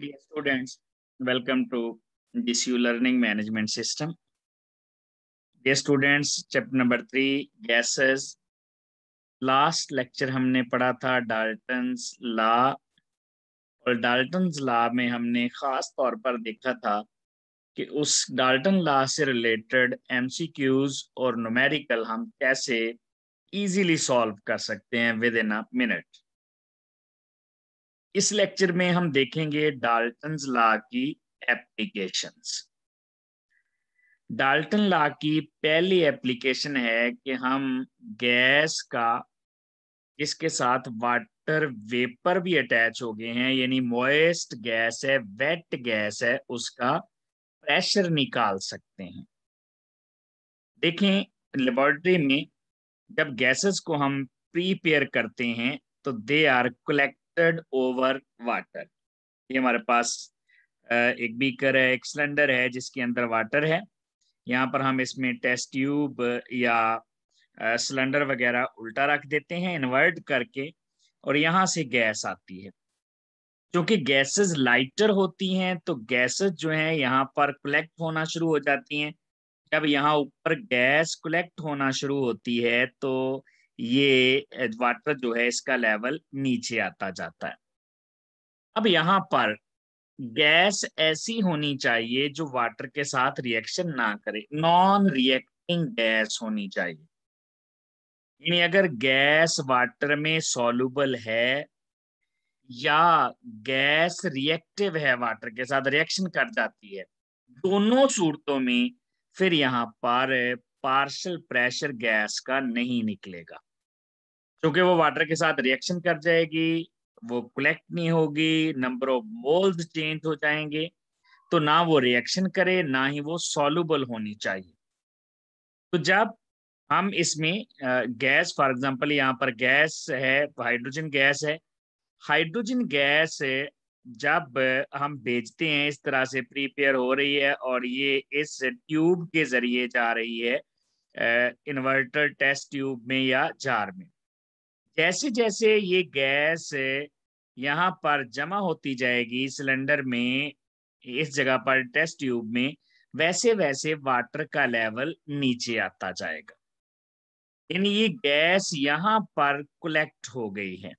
Dear students, welcome to DCU Learning Management System. Dear students, chapter number three, gases. last lecture हमने पढ़ा था dalton's law और dalton's law में हमने खास तौर पर देखा था कि उस डाल्टन लॉ से रिलेटेड एमसीक्यूज और न्यूमेरिकल हम कैसे इजीली सॉल्व कर सकते हैं विद इन अ मिनट इस लेक्चर में हम देखेंगे डाल्टन लॉ की एप्लीकेशन डाल्टन लॉ की पहली एप्लीकेशन है कि हम गैस का इसके साथ वाटर वेपर भी अटैच हो गए हैं यानी मॉइस्ट गैस है वेट गैस है उसका प्रेशर निकाल सकते हैं देखें लेबोरेटरी में जब गैसेस को हम प्रीपेयर करते हैं तो they are collect wasted over water ये हमारे पास एक बीकर है एक सिलेंडर है जिसके अंदर वाटर है यहाँ पर हम इसमें टेस्ट ट्यूब या सिलेंडर वगैरह उल्टा रख देते हैं इन्वर्ट करके और यहाँ से गैस आती है क्योंकि गैसेस लाइटर होती हैं तो गैसेस जो हैं यहाँ पर कलेक्ट होना शुरू हो जाती हैं जब यहाँ ऊपर गैस कलेक्ट होना शुरू होती है तो ये वाटर जो है इसका लेवल नीचे आता जाता है अब यहाँ पर गैस ऐसी होनी चाहिए जो वाटर के साथ रिएक्शन ना करे नॉन रिएक्टिंग गैस होनी चाहिए यानी अगर गैस वाटर में सॉल्यूबल है या गैस रिएक्टिव है वाटर के साथ रिएक्शन कर जाती है दोनों सूरतों में फिर यहाँ पर पार्शल प्रेशर गैस का नहीं निकलेगा क्योंकि वो वाटर के साथ रिएक्शन कर जाएगी वो कलेक्ट नहीं होगी नंबर ऑफ मोल्स चेंज हो जाएंगे तो ना वो रिएक्शन करे ना ही वो सॉल्यूबल होनी चाहिए तो जब हम इसमें गैस फॉर एग्जांपल यहाँ पर गैस है हाइड्रोजन गैस है हाइड्रोजन गैस जब हम भेजते हैं इस तरह से प्रीपेयर हो रही है और ये इस ट्यूब के जरिए जा रही है इन्वर्टर टेस्ट ट्यूब में या जार में जैसे जैसे ये गैस यहाँ पर जमा होती जाएगी सिलेंडर में इस जगह पर टेस्ट ट्यूब में वैसे वैसे वाटर का लेवल नीचे आता जाएगा यानी ये गैस यहाँ पर कलेक्ट हो गई है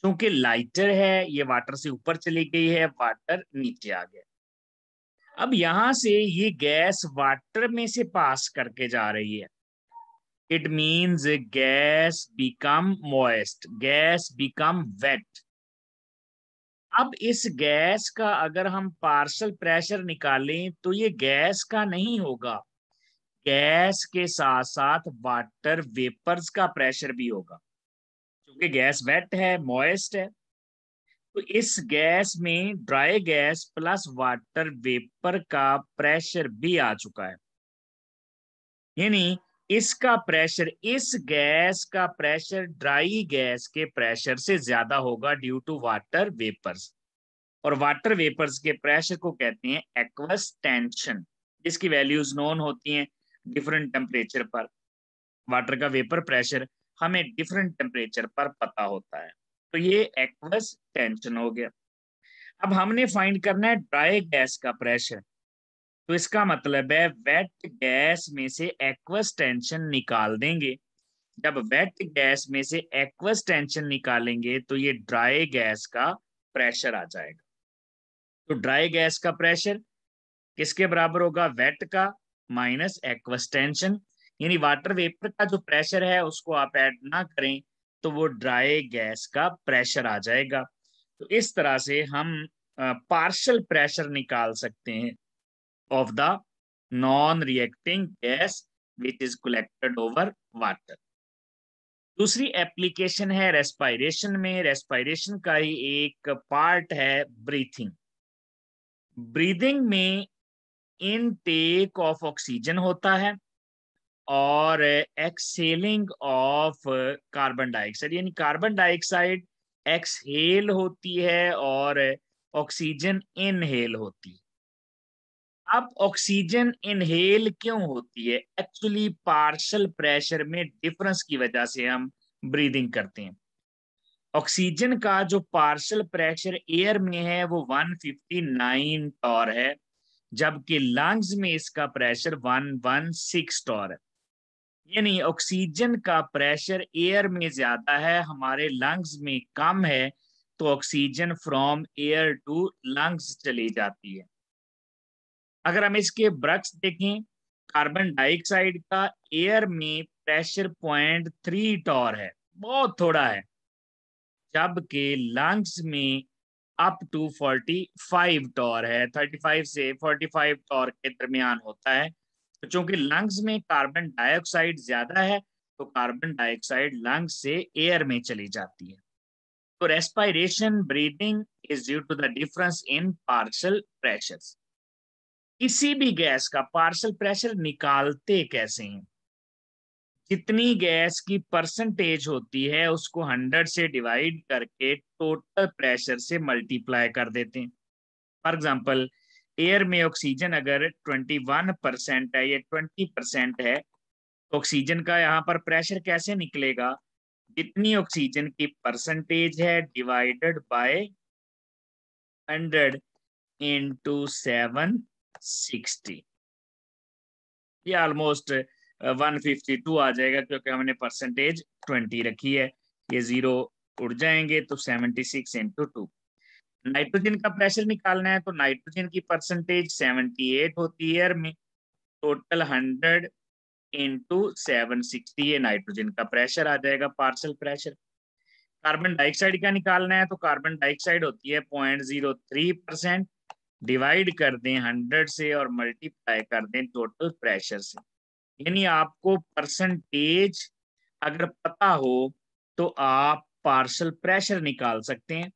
क्योंकि लाइटर है ये वाटर से ऊपर चली गई है वाटर नीचे आ गया अब यहां से ये गैस वाटर में से पास करके जा रही है it means gas become moist gas become wet अब इस गैस का अगर हम पार्सल प्रेशर निकालें तो ये गैस का नहीं होगा गैस के साथ साथ वाटर वेपर्स का प्रेशर भी होगा क्योंकि गैस वेट है मॉइस्ट है तो इस गैस में dry gas plus water vapour का प्रेशर भी आ चुका है यानी इसका प्रेशर इस गैस का प्रेशर ड्राई गैस के प्रेशर से ज्यादा होगा ड्यू टू वाटर वेपर्स और वाटर वेपर्स के प्रेशर को कहते हैं एक्वस टेंशन जिसकी वैल्यूज नोन होती हैं डिफरेंट टेम्परेचर पर वाटर का वेपर प्रेशर हमें डिफरेंट टेम्परेचर पर पता होता है तो ये एक्वस टेंशन हो गया अब हमने फाइंड करना है ड्राई गैस का प्रेशर तो इसका मतलब है वेट गैस में से एक्वस टेंशन निकाल देंगे जब वेट गैस में से एक्वस टेंशन निकालेंगे तो ये ड्राई गैस का प्रेशर आ जाएगा तो ड्राई गैस का प्रेशर किसके बराबर होगा वेट का माइनस एक्वस टेंशन यानी वाटर वेपर का जो प्रेशर है उसको आप ऐड ना करें तो वो ड्राई गैस का प्रेशर आ जाएगा तो इस तरह से हम पार्शल प्रेशर निकाल सकते हैं of the non-reacting gas which is collected over water. दूसरी एप्लीकेशन है रेस्पायरेशन में रेस्पायरेशन का ही एक पार्ट है ब्रीथिंग ब्रीदिंग में इनटेक ऑफ ऑक्सीजन होता है और एक्सेलिंग ऑफ कार्बन डाइऑक्साइड यानी कार्बन डाइऑक्साइड एक्सहेल होती है और ऑक्सीजन इनहेल होती अब ऑक्सीजन इनहेल क्यों होती है एक्चुअली पार्शल प्रेशर में डिफरेंस की वजह से हम ब्रीदिंग करते हैं ऑक्सीजन का जो पार्शल प्रेशर एयर में है वो 159 टॉर है जबकि लंग्स में इसका प्रेशर 116 टॉर है यानी ऑक्सीजन का प्रेशर एयर में ज्यादा है हमारे लंग्स में कम है तो oxygen from air to lungs चली जाती है अगर हम इसके ब्रक्स देखें कार्बन डाइऑक्साइड का एयर में प्रेशर पॉइंट थ्री टॉर है बहुत थोड़ा है जबकि लंग्स में अप टू फाइव टॉर है फाइव से फाइव टॉर के दरमियान होता है तो चूंकि लंग्स में कार्बन डाइऑक्साइड ज्यादा है तो कार्बन डाइऑक्साइड लंग्स से एयर में चली जाती है तो respiration breathing is due to the difference in partial pressures किसी भी गैस का पार्सल प्रेशर निकालते कैसे हैं जितनी गैस की परसेंटेज होती है उसको हंड्रेड से डिवाइड करके टोटल प्रेशर से मल्टीप्लाई कर देते हैं फॉर एग्जाम्पल एयर में ऑक्सीजन अगर 21 परसेंट है या 20 परसेंट है तो ऑक्सीजन का यहाँ पर प्रेशर कैसे निकलेगा जितनी ऑक्सीजन की परसेंटेज है divided by 100 into seven sixty ये ऑलमोस्ट वन फिफ्टी टू आ जाएगा क्योंकि हमने परसेंटेज ट्वेंटी रखी है ये जीरो उड़ जाएंगे तो seventy six into two nitrogen का प्रेशर निकालना है तो नाइट्रोजन की परसेंटेज सेवेंटी एट होती है में total hundred into seven sixty ये नाइट्रोजन का प्रेशर आ जाएगा पार्सल प्रेशर कार्बन डाइऑक्साइड का निकालना है तो कार्बन डाइऑक्साइड होती है point zero three percent divide कर दें हंड्रेड से और मल्टीप्लाई कर दें टोटल प्रेशर से यानी आपको परसेंटेज अगर पता हो तो आप पार्शल प्रेशर निकाल सकते हैं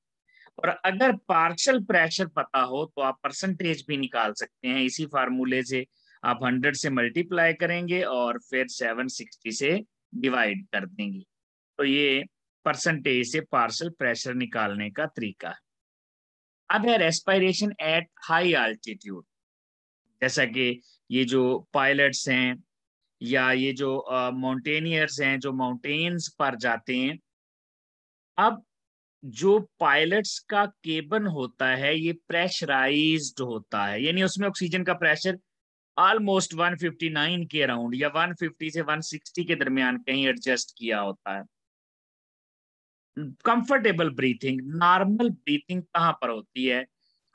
और अगर पार्शल प्रेशर पता हो तो आप परसेंटेज भी निकाल सकते हैं इसी फार्मूले से आप 100 से मल्टीप्लाई करेंगे और फिर 760 से डिवाइड कर देंगे तो ये परसेंटेज से पार्शल प्रेशर निकालने का तरीका है अब है रेस्पायरेशन एट हाई आल्टीट्यूड जैसा कि ये जो पायलट्स हैं या ये जो माउंटेनियर्स हैं जो माउंटेन्स पर जाते हैं अब जो पायलट्स का केबन होता है ये प्रेशराइज्ड होता है यानी उसमें ऑक्सीजन का प्रेशर ऑलमोस्ट 159 के अराउंड या 150 से 160 के दरमियान कहीं एडजस्ट किया होता है कंफर्टेबल ब्रीथिंग नॉर्मल ब्रीथिंग कहाँ पर होती है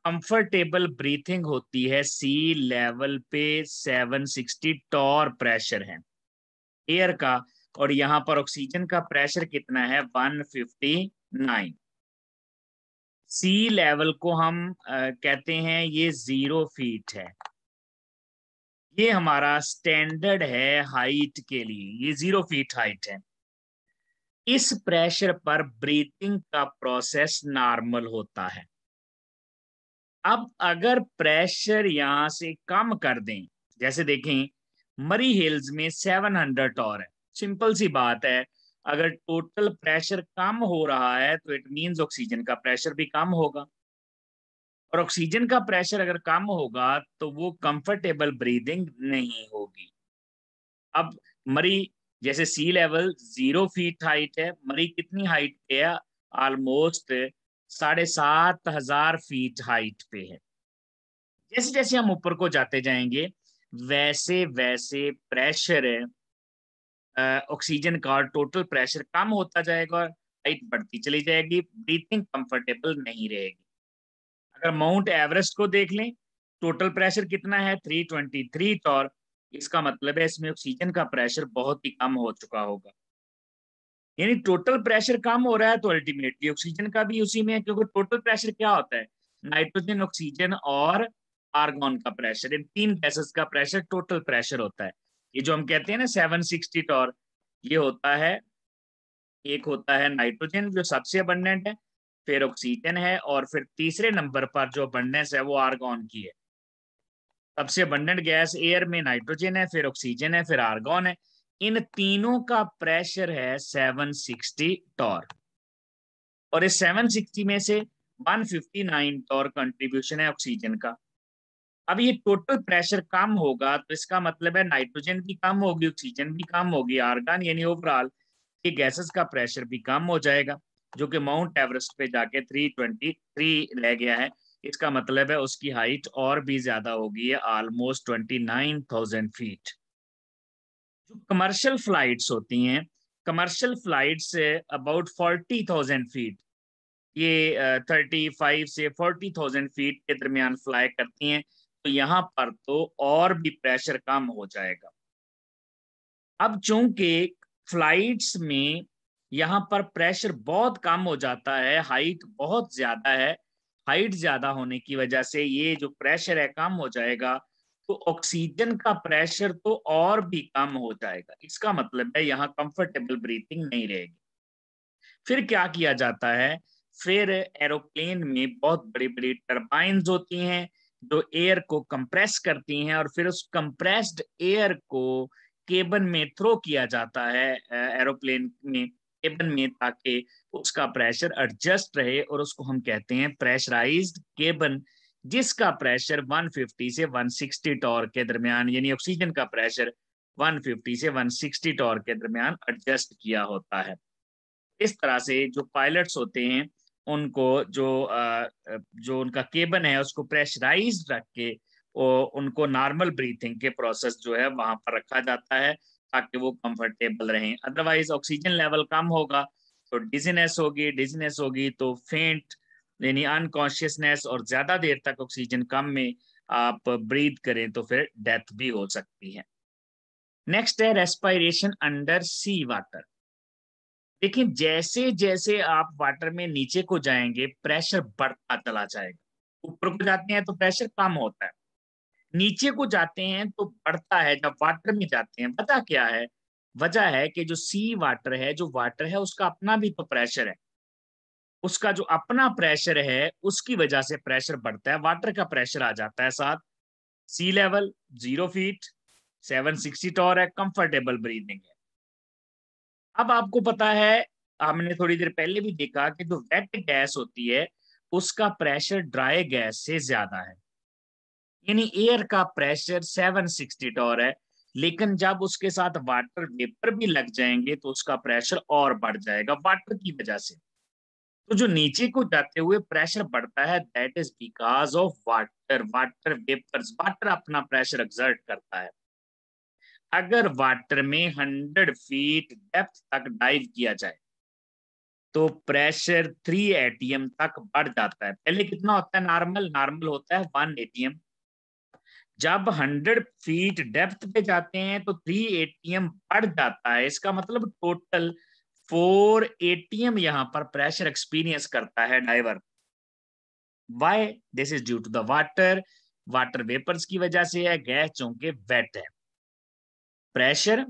कंफर्टेबल ब्रीथिंग होती है सी लेवल पे 760 टॉर प्रेशर है एयर का और यहाँ पर ऑक्सीजन का प्रेशर कितना है 159 सी लेवल को हम आ, कहते हैं ये जीरो फीट है ये हमारा स्टैंडर्ड है हाइट के लिए ये जीरो फीट हाइट है इस प्रेशर पर ब्रीथिंग का प्रोसेस नॉर्मल होता है अब अगर प्रेशर यहां से कम कर दें जैसे देखें मरी हिल्स में 700 टॉर है सिंपल सी बात है अगर टोटल प्रेशर कम हो रहा है तो इट मींस ऑक्सीजन का प्रेशर भी कम होगा और ऑक्सीजन का प्रेशर अगर कम होगा तो वो कंफर्टेबल ब्रीदिंग नहीं होगी अब मरी जैसे sea level zero feet height है मरी कितनी हाइट पे है ऑलमोस्ट साढ़े सात हजार फीट हाइट पे है जैसे जैसे हम ऊपर को जाते जाएंगे वैसे वैसे प्रेशर ऑक्सीजन का टोटल प्रेशर कम होता जाएगा और हाइट बढ़ती चली जाएगी ब्रीथिंग कंफर्टेबल नहीं रहेगी अगर माउंट एवरेस्ट को देख लें टोटल प्रेशर कितना है 323 और इसका मतलब है इसमें ऑक्सीजन का प्रेशर बहुत ही कम हो चुका होगा यानी टोटल प्रेशर कम हो रहा है तो अल्टीमेटली ऑक्सीजन का भी उसी में है क्योंकि टोटल प्रेशर क्या होता है नाइट्रोजन ऑक्सीजन और आर्गोन का प्रेशर इन तीन गैसेस का प्रेशर टोटल प्रेशर होता है ये जो हम कहते हैं ना सेवन सिक्सटी टॉर ये होता है एक होता है नाइट्रोजन जो सबसे अबंडेंट है फिर ऑक्सीजन है और फिर तीसरे नंबर पर जो अबंडेंस है वो आर्गोन की है सबसे अबंडेंट गैस एयर में नाइट्रोजन है फिर ऑक्सीजन है फिर आर्गोन है इन तीनों का प्रेशर है 760 टॉर और इस 760 में से 159 टॉर कंट्रीब्यूशन है ऑक्सीजन का अब ये टोटल प्रेशर कम होगा तो इसका मतलब है नाइट्रोजन भी कम होगी ऑक्सीजन भी कम होगी आर्गन यानी ओवरऑल ये गैसेस का प्रेशर भी कम हो जाएगा जो कि माउंट एवरेस्ट पे जाके 323 रह गया है इसका मतलब है उसकी हाइट और भी ज्यादा होगी है almost twenty nine thousand feet जो कमर्शियल फ्लाइट्स होती हैं कमर्शियल से अबाउट फोर्टी थाउजेंड फीट ये थर्टी फाइव से फोर्टी थाउजेंड फीट के दरमियान फ्लाई करती हैं तो यहाँ पर तो और भी प्रेशर कम हो जाएगा अब चूंकि फ्लाइट्स में यहाँ पर प्रेशर बहुत कम हो जाता है हाइट बहुत ज्यादा है हाइट ज्यादा होने की वजह से ये जो प्रेशर है कम हो जाएगा तो ऑक्सीजन का प्रेशर तो और भी कम हो जाएगा इसका मतलब है यहाँ कंफर्टेबल ब्रीथिंग नहीं रहेगी फिर क्या किया जाता है फिर एरोप्लेन में बहुत बड़ी बड़ी टर्बाइंस होती हैं जो एयर को कंप्रेस करती हैं और फिर उस कंप्रेस्ड एयर को केबन में थ्रो किया जाता है एरोप्लेन में केबन में ताकि उसका प्रेशर एडजस्ट रहे और उसको हम कहते हैं प्रेशराइज्ड केबन जिसका प्रेशर 150 से 160 टॉर के दरमियान यानी ऑक्सीजन का प्रेशर 150 से 160 टॉर के दरमियान एडजस्ट किया होता है इस तरह से जो पायलट्स होते हैं उनको जो जो उनका केबन है उसको प्रेशराइज रख के और उनको नॉर्मल ब्रीथिंग के प्रोसेस जो है वहां पर रखा जाता है ताकि वो कंफर्टेबल रहें अदरवाइज ऑक्सीजन लेवल कम होगा तो डिजीनेस होगी डिजीनेस होगी तो फेंट यानी अनकॉन्शियसनेस और ज्यादा देर तक ऑक्सीजन कम में आप ब्रीद करें तो फिर डेथ भी हो सकती है नेक्स्ट है रेस्पायरेशन अंडर सी वाटर देखिए जैसे जैसे आप वाटर में नीचे को जाएंगे प्रेशर बढ़ता चला जाएगा ऊपर को जाते हैं तो प्रेशर कम होता है नीचे को जाते हैं तो बढ़ता है जब वाटर में जाते हैं पता क्या है वजह है कि जो सी वाटर है जो वाटर है उसका अपना भी प्रेशर है उसका जो अपना प्रेशर है उसकी वजह से प्रेशर बढ़ता है वाटर का प्रेशर आ जाता है साथ sea level zero feet seven sixty torr है कंफर्टेबल ब्रीदिंग है अब आपको पता है हमने थोड़ी देर पहले भी देखा कि जो वेट गैस होती है उसका प्रेशर ड्राई गैस से ज्यादा है यानी एयर का प्रेशर सेवन सिक्सटी टॉर है लेकिन जब उसके साथ वाटर वेपर भी लग जाएंगे तो उसका प्रेशर और बढ़ जाएगा वाटर की वजह से तो जो नीचे को जाते हुए प्रेशर बढ़ता है that is because of water water vapours water अपना प्रेशर एग्जर्ट करता है अगर वाटर में हंड्रेड फीट डेप्थ तक डाइव किया जाए तो प्रेशर थ्री एटीएम तक बढ़ जाता है पहले कितना होता है नॉर्मल नॉर्मल होता है वन एटीएम जब 100 फीट डेप्थ पे जाते हैं तो थ्री एटीएम बढ़ जाता है इसका मतलब टोटल फोर एटीएम यहां पर प्रेशर एक्सपीरियंस करता है diver why this is due to the water water vapours की वजह से है गैस चूंकि वेट है प्रेशर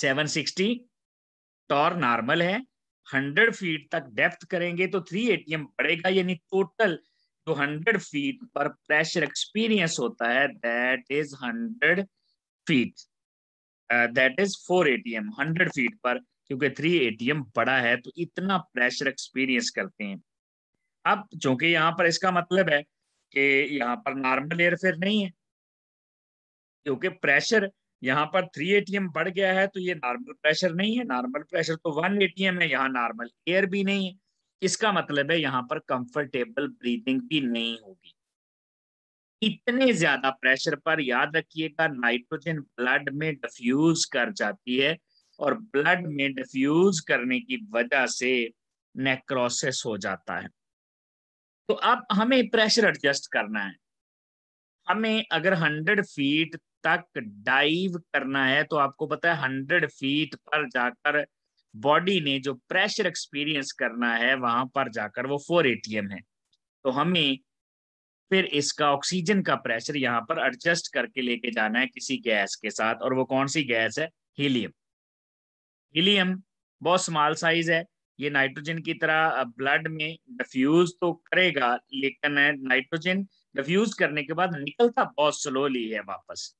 760 टॉर नॉर्मल है 100 फीट तक डेप्थ करेंगे तो 3 एटीएम बढ़ेगा यानी टोटल तो हंड्रेड फीट पर प्रेशर एक्सपीरियंस होता है that is hundred feet that is four ATM hundred feet पर क्योंकि थ्री एटीएम बड़ा है तो इतना प्रेशर एक्सपीरियंस करते हैं अब चूंकि यहां पर इसका मतलब है कि यहां पर नॉर्मल एयर फिर नहीं है क्योंकि प्रेशर यहां पर थ्री एटीएम बढ़ गया है तो ये नॉर्मल प्रेशर नहीं है नॉर्मल प्रेशर तो वन एटीएम है यहाँ नॉर्मल एयर भी नहीं है इसका मतलब है यहाँ पर कंफर्टेबल ब्रीदिंग भी नहीं होगी इतने ज्यादा प्रेशर पर याद रखिएगा नाइट्रोजन ब्लड में डिफ्यूज कर जाती है और ब्लड में डिफ्यूज करने की वजह से नेक्रोसिस हो जाता है तो अब हमें प्रेशर एडजस्ट करना है हमें अगर 100 फीट तक डाइव करना है तो आपको पता है 100 फीट पर जाकर बॉडी ने जो प्रेशर एक्सपीरियंस करना है वहां पर जाकर वो फोर एटीएम है तो हमें फिर इसका ऑक्सीजन का प्रेशर यहाँ पर एडजस्ट करके लेके जाना है किसी गैस के साथ और वो कौन सी गैस है हीलियम हीलियम बहुत स्मॉल साइज है ये नाइट्रोजन की तरह ब्लड में डिफ्यूज तो करेगा लेकिन नाइट्रोजन डिफ्यूज करने के बाद निकलता बहुत स्लोली है वापस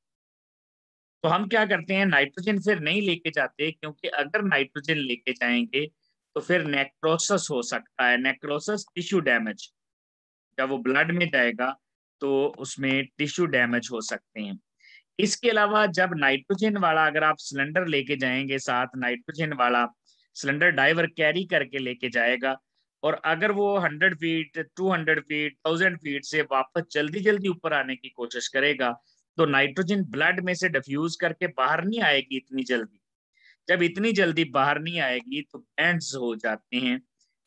तो हम क्या करते हैं नाइट्रोजन फिर नहीं लेके जाते क्योंकि अगर नाइट्रोजन लेके जाएंगे तो फिर नेक्रोसिस हो सकता है नेक्रोसिस टिश्यू डैमेज जब वो ब्लड में जाएगा तो उसमें टिश्यू डैमेज हो सकते हैं इसके अलावा जब नाइट्रोजन वाला अगर आप सिलेंडर लेके जाएंगे साथ नाइट्रोजन वाला सिलेंडर ड्राइवर कैरी करके लेके जाएगा और अगर वो 100 फीट 200 फीट 1000 फीट से वापस जल्दी जल्दी ऊपर आने की कोशिश करेगा तो नाइट्रोजन ब्लड में से डिफ्यूज करके बाहर नहीं आएगी इतनी जल्दी जब इतनी जल्दी बाहर नहीं आएगी तो बैंड्स हो जाते हैं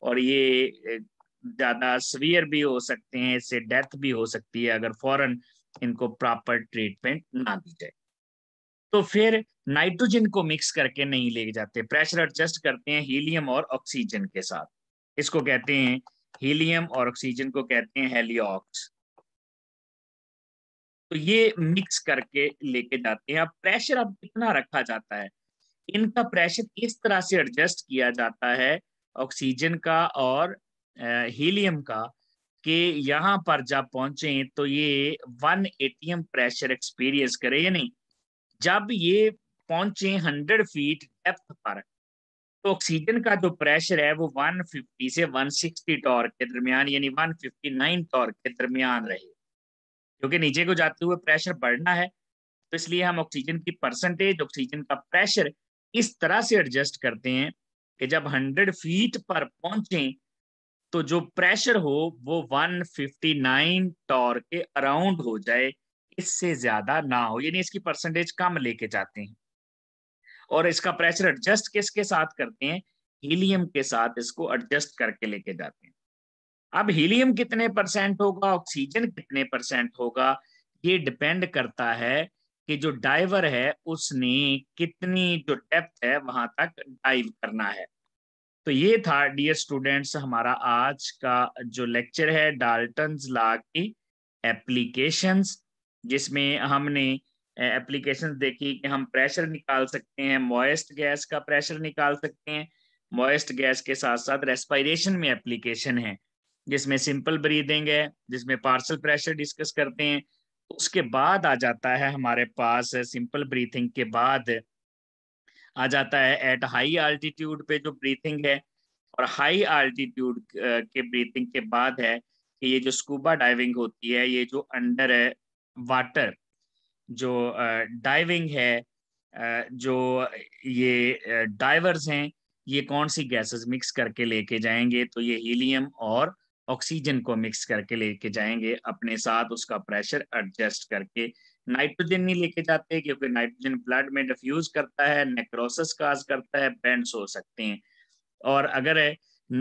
और ये ज्यादा सवियर भी हो सकते हैं इससे डेथ भी हो सकती है अगर फौरन इनको प्रॉपर ट्रीटमेंट ना दी जाए तो फिर नाइट्रोजन को मिक्स करके नहीं ले जाते प्रेशर एडजस्ट करते हैं हीलियम और ऑक्सीजन के साथ इसको कहते हैं हीलियम और ऑक्सीजन को कहते हैं हेलियोक्स तो ये मिक्स करके लेके जाते हैं अब प्रेशर अब कितना रखा जाता है इनका प्रेशर इस तरह से एडजस्ट किया जाता है ऑक्सीजन का और हीलियम का कि यहाँ पर जब पहुंचे तो ये वन एटीएम प्रेशर एक्सपीरियंस करे यानी जब ये पहुंचे हंड्रेड फीट डेप्थ पर तो ऑक्सीजन का जो प्रेशर है वो 150 से 160 टॉर्क के दरमियान यानी 159 टॉर्क के दरमियान रहे क्योंकि नीचे को जाते हुए प्रेशर बढ़ना है तो इसलिए हम ऑक्सीजन की परसेंटेज ऑक्सीजन का प्रेशर इस तरह से एडजस्ट करते हैं कि जब 100 फीट पर पहुंचे तो जो प्रेशर हो वो 159 टॉर के अराउंड हो जाए इससे ज्यादा ना हो यानी इसकी परसेंटेज कम लेके जाते हैं और इसका प्रेशर एडजस्ट किसके साथ करते हैं हीलियम के साथ इसको एडजस्ट करके लेके जाते हैं अब हीलियम कितने परसेंट होगा ऑक्सीजन कितने परसेंट होगा ये डिपेंड करता है कि जो डाइवर है उसने कितनी जो डेप्थ है वहां तक डाइव करना है तो ये था डियर स्टूडेंट्स हमारा आज का जो लेक्चर है डाल्टन ला की एप्लीकेशंस जिसमें हमने एप्लीकेशन देखी कि हम प्रेशर निकाल सकते हैं मॉइस्ट गैस का प्रेशर निकाल सकते हैं मॉइस्ट गैस के साथ साथ रेस्पायरेशन में एप्लीकेशन है जिसमें सिंपल ब्रीदिंग है जिसमें पार्सल प्रेशर डिस्कस करते हैं तो उसके बाद आ जाता है हमारे पास सिंपल ब्रीथिंग के बाद आ जाता है एट हाई आल्टीट्यूड पे जो ब्रीथिंग है और हाई आल्टीट्यूड के ब्रीथिंग के बाद है कि ये जो स्कूबा डाइविंग होती है ये जो अंडर वाटर जो डाइविंग है जो ये डाइवर्स हैं ये कौन सी गैसेस मिक्स करके लेके जाएंगे तो ये हीलियम और ऑक्सीजन को मिक्स करके लेके जाएंगे अपने साथ उसका प्रेशर एडजस्ट करके नाइट्रोजन नहीं लेके जाते क्योंकि नाइट्रोजन ब्लड में डिफ्यूज करता है नेक्रोसिस काज करता है बैंड हो सकते हैं और अगर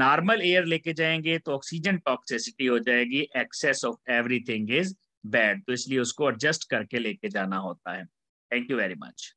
नॉर्मल एयर लेके जाएंगे तो ऑक्सीजन टॉक्सिसिटी हो जाएगी excess of everything is bad तो इसलिए उसको एडजस्ट करके लेके जाना होता है थैंक यू वेरी मच